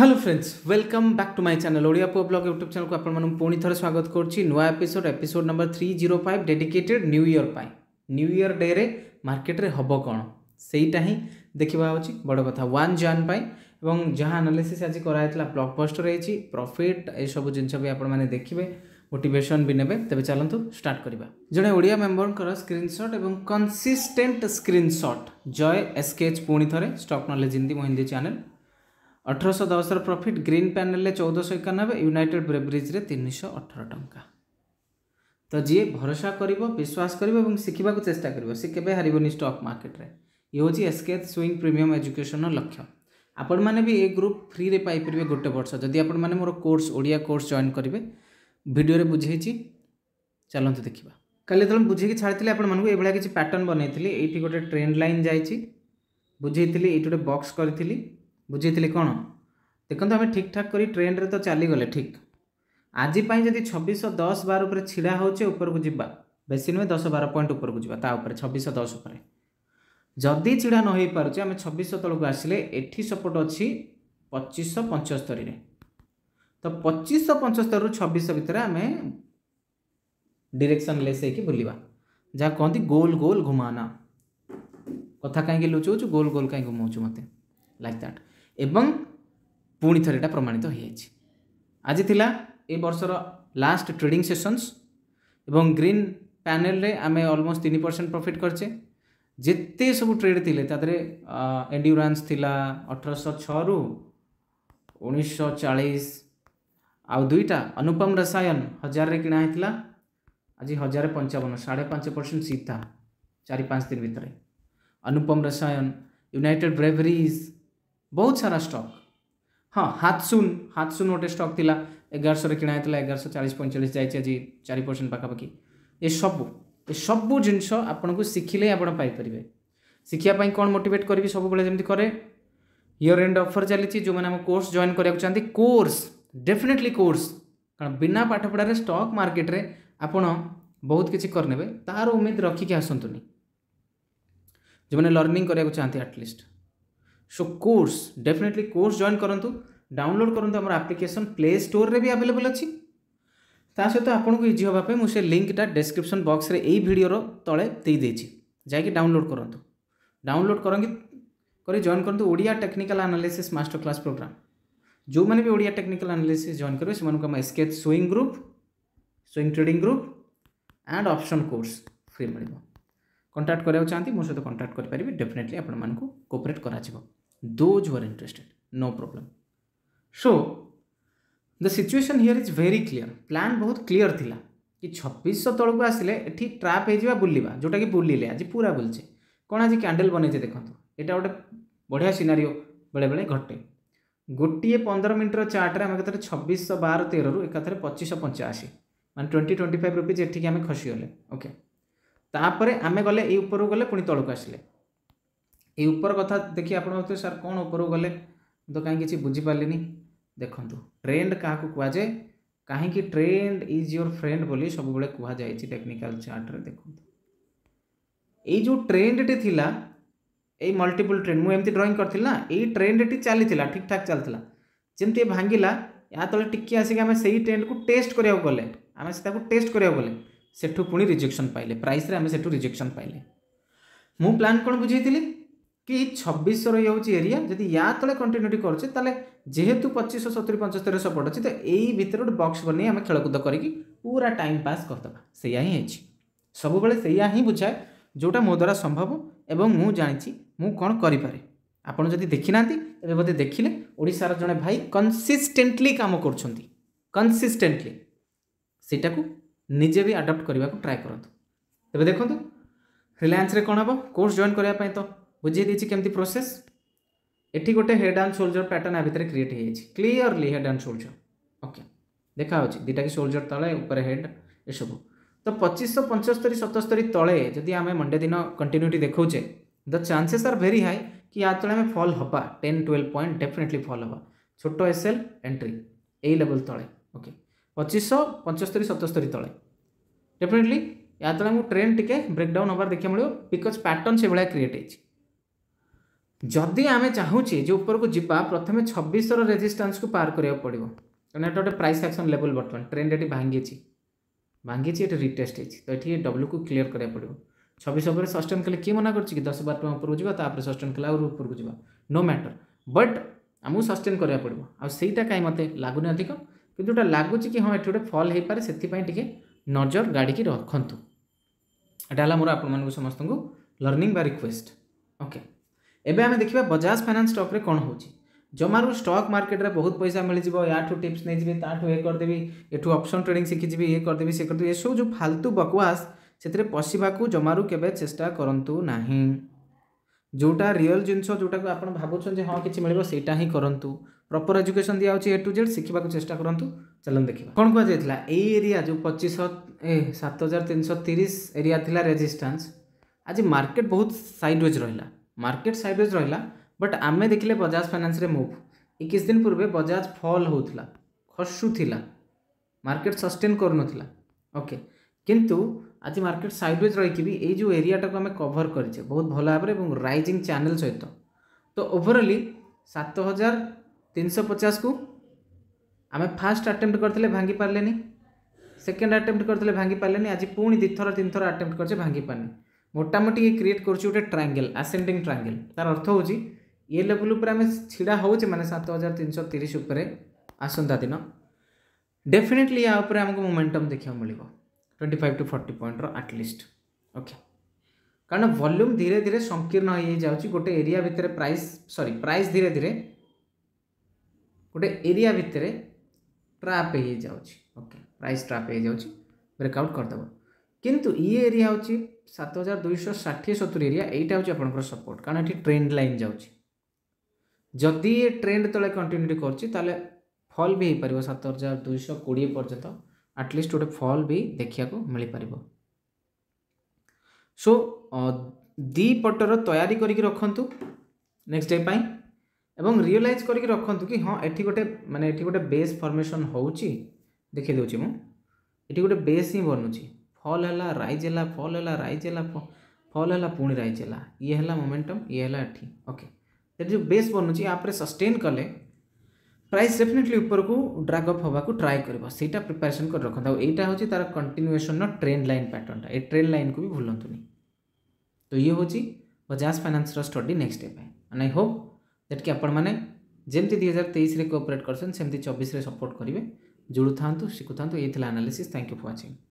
hello friends welcome back to my channel Odia পুয়া blog YouTube ଚ୍ୟାନେଲକୁ ଆପଣମାନଙ୍କୁ ପୁଣି ଥରେ ସ୍ୱାଗତ କରୁଛି ନୂଆ episode episode number three zero five dedicated new year ପାଇଁ ନ୍ୟୁ ଇୟର୍ ଡେରେ ମାର୍କେଟରେ ହେବ କ'ଣ ସେଇଟା ହିଁ ଦେଖିବା ହେଉଛି ବଡ଼ କଥା ୱାନ୍ ଜାନ୍ ପାଇଁ ଏବଂ ଯାହା ଆନାଲିସିସ୍ ଆଜି କରାହେଇଥିଲା ବ୍ଲକ୍ ପୋଷ୍ଟ ରହିଛି ପ୍ରଫିଟ୍ ଏସବୁ ଜିନିଷ ବି ଆପଣମାନେ ଦେଖିବେ ମୋଟିଭେସନ୍ ବି ନେବେ ତେବେ ଚାଲନ୍ତୁ ଷ୍ଟାର୍ଟ କରିବା ଜଣେ ଓଡ଼ିଆ ମେମ୍ବରଙ୍କର ସ୍କ୍ରିନ୍ସଟ୍ ଏବଂ କନସିଷ୍ଟେଣ୍ଟ ସ୍କ୍ରିନ୍ସଟ୍ ଜୟ ଏସ୍କେଚ୍ ପୁଣି ଥରେ ଷ୍ଟକ୍ ନଲେଜ୍ ହିନ୍ଦୀ ମୋ ହିନ୍ଦୀ ଚ୍ୟାନେଲ୍ ଅଠରଶହ ଦଶର ପ୍ରଫିଟ୍ ଗ୍ରୀନ୍ ପ୍ୟାନେଲରେ ଚଉଦଶହ ଏକାନବେ ୟୁନାଇଟେଡ୍ ବ୍ରେବ୍ରିଜ୍ରେ ତିନିଶହ ଅଠର ଟଙ୍କା ତ ଯିଏ ଭରସା କରିବ ବିଶ୍ୱାସ କରିବ ଏବଂ ଶିଖିବାକୁ ଚେଷ୍ଟା କରିବ ସେ କେବେ ହାରିବନି ଷ୍ଟକ୍ ମାର୍କେଟରେ ଇଏ ହେଉଛି ଏସ୍କେ ସୁଇଙ୍ଗ ପ୍ରିମିୟମ୍ ଏଜୁକେସନ୍ର ଲକ୍ଷ୍ୟ ଆପଣମାନେ ବି ଏ ଗ୍ରୁପ୍ ଫ୍ରିରେ ପାଇପାରିବେ ଗୋଟେ ବର୍ଷ ଯଦି ଆପଣମାନେ ମୋର କୋର୍ସ ଓଡ଼ିଆ କୋର୍ସ ଜଏନ୍ କରିବେ ଭିଡ଼ିଓରେ ବୁଝେଇଛି ଚାଲନ୍ତୁ ଦେଖିବା କାଲି ଯେତେବେଳେ ବୁଝେଇକି ଛାଡ଼ିଥିଲି ଆପଣମାନଙ୍କୁ ଏଭଳିଆ କିଛି ପ୍ୟାଟର୍ନ ବନେଇଥିଲି ଏଇଠି ଗୋଟେ ଟ୍ରେଣ୍ଡ ଲାଇନ୍ ଯାଇଛି ବୁଝେଇଥିଲି ଏଇଠି ଗୋଟେ ବକ୍ସ କରିଥିଲି बुझेली कौन देखते आम ठीक ठाक कर ट्रेन रे तो चली गले ठीक आज जदि छब्बीस दस बार उपर ड़ा होरक जावा बेसी नुहे दस बार पॉइंट उपरक जावा छब्बीस दस उपर जदि ड़ा नई पारे आम छब्बीस तौक आसे एटी सपोर्ट अच्छी पचिश पंचस्तरी तो पचिश पंचस्तर रु छब्बीस भितर आम डिरेक्शन लेस बुलवा जहाँ कहते गोल गोल घुमाना कथा कहीं लुचाऊ गोल गोल कहीं घुमाऊ मत लाइक दैट ଏବଂ ପୁଣି ଥରେ ଏଇଟା ପ୍ରମାଣିତ ହୋଇଯାଇଛି ଆଜି ଥିଲା ଏ ବର୍ଷର ଲାଷ୍ଟ ଟ୍ରେଡିଂ ସେସନ୍ସ ଏବଂ ଗ୍ରୀନ୍ ପ୍ୟାନେଲରେ ଆମେ ଅଲମୋଷ୍ଟ ତିନି ପରସେଣ୍ଟ ପ୍ରଫିଟ୍ କରିଛେ ଯେତେ ସବୁ ଟ୍ରେଡ୍ ଥିଲେ ତା ଦେହରେ ଏଣ୍ଡ୍ୟୁରାନ୍ସ ଥିଲା ଅଠରଶହ ଛଅରୁ ଉଣେଇଶହ ଚାଳିଶ ଆଉ ଦୁଇଟା ଅନୁପମ ରସାୟନ ହଜାରରେ କିଣା ହେଇଥିଲା ଆଜି ହଜାରେ ପଞ୍ଚାବନ ସାଢ଼େ ପାଞ୍ଚ ପରସେଣ୍ଟ ସିଧା ଚାରି ପାଞ୍ଚ ଦିନ ଭିତରେ ଅନୁପମ ରସାୟନ ୟୁନାଇଟେଡ଼ ବ୍ରେଭରିଜ୍ ବହୁତ ସାରା ଷ୍ଟକ୍ ହଁ ହାତସୁନ୍ ହାତସୁନ୍ ଗୋଟେ ଷ୍ଟକ୍ ଥିଲା ଏଗାରଶହରେ କିଣା ହେଇଥିଲା ଏଗାରଶହ ଚାଳିଶ ପଇଁଚାଳିଶ ଯାଇଛି ଆଜି ଚାରି ପରସେଣ୍ଟ ପାଖାପାଖି ଏସବୁ ଏସବୁ ଜିନିଷ ଆପଣଙ୍କୁ ଶିଖିଲେ ଆପଣ ପାଇପାରିବେ ଶିଖିବା ପାଇଁ କ'ଣ ମୋଟିଭେଟ୍ କରିବି ସବୁବେଳେ ଯେମିତି କରେ ଇୟର୍ ଏଣ୍ଡ ଅଫର୍ ଚାଲିଛି ଯେଉଁମାନେ ଆମ କୋର୍ସ ଜଏନ୍ କରିବାକୁ ଚାହାନ୍ତି କୋର୍ସ ଡେଫିନେଟ୍ଲି କୋର୍ସ କାରଣ ବିନା ପାଠପଢ଼ାରେ ଷ୍ଟକ୍ ମାର୍କେଟରେ ଆପଣ ବହୁତ କିଛି କରିନେବେ ତାର ଉମେଦ ରଖିକି ଆସନ୍ତୁନି ଯେଉଁମାନେ ଲର୍ଣ୍ଣିଂ କରିବାକୁ ଚାହାନ୍ତି at least so course definitely course join करूँ डाउनलोड करूँ आम आप्लिकेसन प्ले स्टोर रे भी आभेलेबल अच्छी ता सहित आपको इजी हाँपी मुझे लिंकटा डेस्क्रिप्सन बक्स में यही भिडर तले दे जैक डाउनलोड करूँ डाउनलोड कर जॉन करूँ Odia technical analysis master class program जो मैंने भी ओडिया टेक्निकल आनालीसीस जॉइन करेंगे से आम swing group swing trading group and option course free मिल কন্টাক্ট कराया চাহিদা मो सहित কন্টাক্ট করে পারে ডেফিনেটলি আপনার কোপরেট করা those who are interested no the situation here is very clear plan बहुत क्लीयर थिला कि छब्बीस सौ तौक आसिले एटी ट्राप हो बुलवा जोटा कि बुलिले आज पूरा बुलचे कौन आज कैंडेल बनईचे देखो यहाँ गोटे बढ़िया सिनारी बेले बेले घटे गोटे पंदर मिनटर चार्ट्रे आम एक छब्बीस बार तेरह एकाथर पचिश पंचाशी मैं ट्वेंटी ट्वेंटी फाइव रुपीज एटी खसीगले ओके ତାପରେ ଆମେ ଗଲେ ଏଇ ଉପରକୁ ଗଲେ ପୁଣି ତଳକୁ ଆସିଲେ ଏଇ ଉପର କଥା ଦେଖି ଆପଣ ଭାବୁଥିବେ ସାର୍ କ'ଣ ଉପରକୁ ଗଲେ ମୁଁ ତ କାହିଁ କିଛି ବୁଝିପାରିଲିନି ଦେଖନ୍ତୁ ଟ୍ରେଣ୍ଡ କାହାକୁ କୁହାଯାଏ କାହିଁକି ଟ୍ରେଣ୍ଡ ଇଜ୍ ୟୋର୍ ଫ୍ରେଣ୍ଡ ବୋଲି ସବୁବେଳେ କୁହାଯାଇଛି ଟେକ୍ନିକାଲ ଚାର୍ଟରେ ଦେଖନ୍ତୁ ଏଇ ଯେଉଁ ଟ୍ରେଣ୍ଡଟି ଥିଲା ଏଇ ମଲ୍ଟିପୁଲ୍ ଟ୍ରେଣ୍ଡ ମୁଁ ଏମିତି ଡ୍ରଇଂ କରିଥିଲି ନା ଏଇ ଟ୍ରେଣ୍ଡଟି ଚାଲିଥିଲା ଠିକ୍ଠାକ୍ ଚାଲିଥିଲା ଯେମିତି ଭାଙ୍ଗିଲା ଏହା ତଳେ ଟିକିଏ ଆସିକି ଆମେ ସେଇ ଟ୍ରେଣ୍ଡକୁ ଟେଷ୍ଟ କରିବାକୁ ଗଲେ ଆମେ ତାକୁ ଟେଷ୍ଟ କରିବାକୁ ଗଲେ ସେଠୁ ପୁଣି ରିଜେକ୍ସନ୍ ପାଇଲେ ପ୍ରାଇସ୍ରେ ଆମେ ସେଠୁ ରିଜେକ୍ସନ୍ ପାଇଲେ ମୁଁ ପ୍ଲାନ୍ କ'ଣ ବୁଝାଇଥିଲି କି ଛବିଶଶହ ହେଉଛି ଏରିଆ ଯଦି ୟା ତଳେ କଣ୍ଟିନ୍ୟୁଟି କରୁଛି ତାହେଲେ ଯେହେତୁ ପଚିଶଶହ ସତୁରି ପଞ୍ଚସ୍ତରୀ ସପୋର୍ଟ ଅଛି ତ ଏଇ ଭିତରେ ଗୋଟେ ବକ୍ସ ବନେଇ ଆମେ ଖେଳକୁଦ କରିକି ପୁରା ଟାଇମ୍ ପାସ୍ କରିଦେବା ସେଇଆ ହିଁ ହେଇଛି ସବୁବେଳେ ସେଇଆ ହିଁ ବୁଝାଏ ଯେଉଁଟା ମୋ ଦ୍ୱାରା ସମ୍ଭବ ଏବଂ ମୁଁ ଜାଣିଛି ମୁଁ କ'ଣ କରିପାରେ ଆପଣ ଯଦି ଦେଖିନାହାନ୍ତି ଏବେ ବୋଧେ ଦେଖିଲେ ଓଡ଼ିଶାର ଜଣେ ଭାଇ କନସିଷ୍ଟେଣ୍ଟଲି କାମ କରୁଛନ୍ତି କନସିଷ୍ଟେଣ୍ଟଲି ସେଇଟାକୁ निजे भी आडप्ट ट्राए करूँ तेज देखो रिलायंस कौन हम कोर्स जॉन करवाई तो बुझे कमी प्रोसेस ये गोटे हेड आंड सोल्जर पैटर्न आ क्रिएट हो clearly head and shoulder okay देखा हो दुटा कि सोल्जर तले उपर हेड ये सब तो पचिश पंचस्तरी सतस्तरी तले जदि आम मंडे दिन कंटिन्यूटी देखे the chances are very high कि या तले फल हाँ टेन ट्वेल्व पॉइंट डेफिनेटली फल हाँ छोट S L entry a level तले ओके ପଚିଶଶହ ପଞ୍ଚସ୍ତରୀ ସତସ୍ତରୀ ତଳେ ଡେଫିନେଟଲି ୟା ତଳେ ଆମକୁ ଟ୍ରେଣ୍ଡ ଟିକେ ବ୍ରେକ୍ଡାଉନ୍ ହେବାର ଦେଖିବାକୁ ମିଳିବ ବିକଜ୍ ପ୍ୟାଟର୍ନ ସେଭଳିଆ କ୍ରିଏଟ୍ ହେଇଛି ଯଦି ଆମେ ଚାହୁଁଛେ ଯେ ଉପରକୁ ଯିବା ପ୍ରଥମେ ଛବିଶର ରେଜିଷ୍ଟାନ୍ସକୁ ପାର କରିବାକୁ ପଡ଼ିବ କାରଣ ଏଇଟା ଗୋଟେ ପ୍ରାଇସ୍ ଆକ୍ସନ୍ ଲେବଲ୍ ବର୍ତ୍ତମାନ ଟ୍ରେଣ୍ଡ ଏଠି ଭାଙ୍ଗିଛି ଭାଙ୍ଗିଛି ଏଠି ରିଟେଷ୍ଟ ହେଇଛି ତ ଏଠି ଡବ୍ଲ୍ୟୁକୁ କ୍ଲିୟର କରିବାକୁ ପଡ଼ିବ ଛବିଶ ଉପରେ ସଷ୍ଟେନ୍ କଲେ କିଏ ମନା କରୁଛି କି ଦଶ ବାର ଟଙ୍କା ଉପରକୁ ଯିବା ତାପରେ ସଷ୍ଟେନ୍ କଲେ ଆହୁରି ଉପରକୁ ଯିବା ନୋ ମ୍ୟାଟର୍ ବଟ୍ ଆମକୁ ସଷ୍ଟେନ୍ କରିବାକୁ ପଡ଼ିବ ଆଉ ସେଇଟା କାହିଁ ମୋତେ ଲାଗୁନି ଅଧିକ କିନ୍ତୁ ଏଇଟା ଲାଗୁଛି କି ହଁ ଏଠି ଗୋଟେ ଫଲ୍ ହେଇପାରେ ସେଥିପାଇଁ ଟିକେ ନଜର ଗାଡ଼ିକି ରଖନ୍ତୁ ଏଇଟା ହେଲା ମୋର ଆପଣମାନଙ୍କୁ ସମସ୍ତଙ୍କୁ ଲର୍ଣ୍ଣିଂ ବା ରିକ୍ୱେଷ୍ଟ ଓକେ ଏବେ ଆମେ ଦେଖିବା ବଜାଜ ଫାଇନାନ୍ସ ଷ୍ଟକ୍ରେ କ'ଣ ହେଉଛି ଜମାରୁ ଷ୍ଟକ୍ ମାର୍କେଟରେ ବହୁତ ପଇସା ମିଳିଯିବ ୟାଠୁ ଟିପ୍ସ ନେଇଯିବି ତାଠୁ ଏ କରିଦେବି ଏଠୁ ଅପସନ୍ ଟ୍ରେଡିଂ ଶିଖିଯିବି ଏ କରିଦେବି ସେ କରିଦେବି ଏସବୁ ଯେଉଁ ଫାଲତୁ ବକୱାସ ସେଥିରେ ପଶିବାକୁ ଜମାରୁ କେବେ ଚେଷ୍ଟା କରନ୍ତୁ ନାହିଁ ଯେଉଁଟା ରିଅଲ୍ ଜିନିଷ ଯେଉଁଟାକୁ ଆପଣ ଭାବୁଛନ୍ତି ହଁ କିଛି ମିଳିବ ସେଇଟା ହିଁ କରନ୍ତୁ ପ୍ରପର୍ ଏଜୁକେସନ୍ ଦିଆହେଉଛି ଏ ଟୁ ଜେଡ଼୍ ଶିଖିବାକୁ ଚେଷ୍ଟା କରନ୍ତୁ ଚାଲନ୍ତୁ ଦେଖିବା କ'ଣ କୁହାଯାଇଥିଲା ଏଇ ଏରିଆ ଯେଉଁ ପଚିଶ ଏ ସାତ ହଜାର ତିନିଶହ ତିରିଶ ଏରିଆ ଥିଲା ରେଜିଷ୍ଟାନ୍ସ ଆଜି ମାର୍କେଟ୍ ବହୁତ ସାଇଡ଼୍ୱେଜ୍ ରହିଲା ମାର୍କେଟ୍ ସାଇଡ଼୍ୱେଜ୍ ରହିଲା ବଟ୍ ଆମେ ଦେଖିଲେ ବଜାଜ ଫାଇନାନ୍ସରେ ମୁଭ୍ ଏଇ କିଛି ଦିନ ପୂର୍ବେ ବଜାଜ ଫଲ୍ ହେଉଥିଲା ଖସୁଥିଲା ମାର୍କେଟ୍ ସଷ୍ଟେନ୍ କରୁନଥିଲା ଓକେ କିନ୍ତୁ ଆଜି ମାର୍କେଟ୍ ସାଇଡ଼୍ୱେଜ୍ ରହିକି ବି ଏଇ ଯେଉଁ ଏରିଆଟାକୁ ଆମେ କଭର୍ କରିଛେ ବହୁତ ଭଲ ଭାବରେ ଏବଂ ରାଇଜିଂ ଚ୍ୟାନେଲ୍ ସହିତ ତ ଓଭରଅଲି ସାତ ହଜାର ତିନିଶହ ପଚାଶକୁ ଆମେ ଫାଷ୍ଟ ଆଟେମ୍ପ୍ଟ କରିଥିଲେ ଭାଙ୍ଗି ପାରିଲେନି ସେକେଣ୍ଡ ଆଟେମ୍ପ୍ଟ କରିଥିଲେ ଭାଙ୍ଗି ପାରିଲେନି ଆଜି ପୁଣି ଦୁଇଥର ତିନିଥର ଆଟେମ୍ପ୍ଟ କରିଛେ ଭାଙ୍ଗି ପାରିନି ମୋଟାମୋଟି ଇଏ କ୍ରିଏଟ୍ କରୁଛି ଗୋଟେ ଟ୍ରାଙ୍ଗେଲ୍ ଆସେଣ୍ଡିଂ ଟ୍ରାଙ୍ଗେଲ୍ ତାର ଅର୍ଥ ହେଉଛି ଏ ଲେଭେଲ୍ ଉପରେ ଆମେ ଛିଡ଼ା ହେଉଛେ ମାନେ ସାତ ହଜାର ତିନିଶହ ତିରିଶ ଉପରେ ଆସନ୍ତା ଦିନ ଡେଫିନେଟଲି ୟା ଉପରେ ଆମକୁ ମୋମେଣ୍ଟମ୍ ଦେଖିବାକୁ ମିଳିବ twenty five to forty or at least okay কারণ ভଲ୍ୟୁମ୍ ଧୀରେ ଧୀରେ ସଂକୀର୍ଣ୍ଣ ହେଇଯାଉଛି ଗୋଟେ ଏରିଆ ଭିତରେ ପ୍ରାଇସ୍ ସରି ପ୍ରାଇସ୍ ଧୀରେ ଧୀରେ ଗୋଟେ ଏରିଆ ଭିତରେ ଟ୍ରାପ୍ ହେଇଯାଉଛି ଓକେ ପ୍ରାଇସ୍ ଟ୍ରାପ୍ ହୋଇଯାଉଛି ବ୍ରେକ୍ଆଉଟ୍ କରିଦେବ କିନ୍ତୁ ଇଏ ଏରିଆ ହେଉଛି ସାତ ହଜାର ଦୁଇଶହ ଷାଠିଏ ସତୁରି ଏରିଆ ଏଇଟା ହେଉଛି ଆପଣଙ୍କର ସପୋର୍ଟ କାରଣ ଏଠି ଟ୍ରେଣ୍ଡ ଲାଇନ୍ ଯାଉଛି ଯଦି ଏ ଟ୍ରେଣ୍ଡ ତଳେ କଣ୍ଟିନ୍ୟୁଟି କରୁଛି ତାହେଲେ ଫଲ୍ ବି ହେଇପାରିବ ସାତ ହଜାର ଦୁଇଶହ କୋଡ଼ିଏ ପର୍ଯ୍ୟନ୍ତ ଆଟଲିଷ୍ଟ ଗୋଟେ ଫଲ୍ ବି ଦେଖିବାକୁ ମିଳିପାରିବ ସୋ ଦୁଇ ପଟର ତୟାରି କରିକି ରଖନ୍ତୁ ନେକ୍ସଟ ଡେ ପାଇଁ ଏବଂ ରିଅଲାଇଜ୍ କରିକି ରଖନ୍ତୁ କି ହଁ ଏଠି ଗୋଟେ ମାନେ ଏଠି ଗୋଟେ ବେସ୍ ଫର୍ମେସନ୍ ହେଉଛି ଦେଖିଦେଉଛି ମୁଁ ଏଠି ଗୋଟେ ବେସ୍ ହିଁ ବନୁଛି ଫଲ୍ ହେଲା ରାଇଜ୍ ହେଲା ଫଲ୍ ହେଲା ରାଇଜ୍ ହେଲା ଫଲ୍ ହେଲା ପୁଣି ରାଇଜ୍ ହେଲା ଇଏ ହେଲା ମୋମେଣ୍ଟମ୍ ଇଏ ହେଲା ଏଠି ଓକେ ସେଠି ଯେଉଁ ବେସ୍ ବନୁଛି ୟା ଉପରେ ସଷ୍ଟେନ୍ କଲେ प्राइस डेफिनेटली उपरको ड्राग अप हवाको ट्राए कर सहीटा प्रिपेरेसन कर रखा ये हूँ तार कंटिन्युएसन ट्रेंड लाइन पैटर्नटा ये ट्रेन लाइन को भी भूलतुनि तो ये हूँ Bajaj finance study next day and I hope that कि आपने जमी दुई हजार तेईस कोअपरेट करमती चबीस सपोर्ट करेंगे जोड़ू था शिखु था ये analysis thank you for watching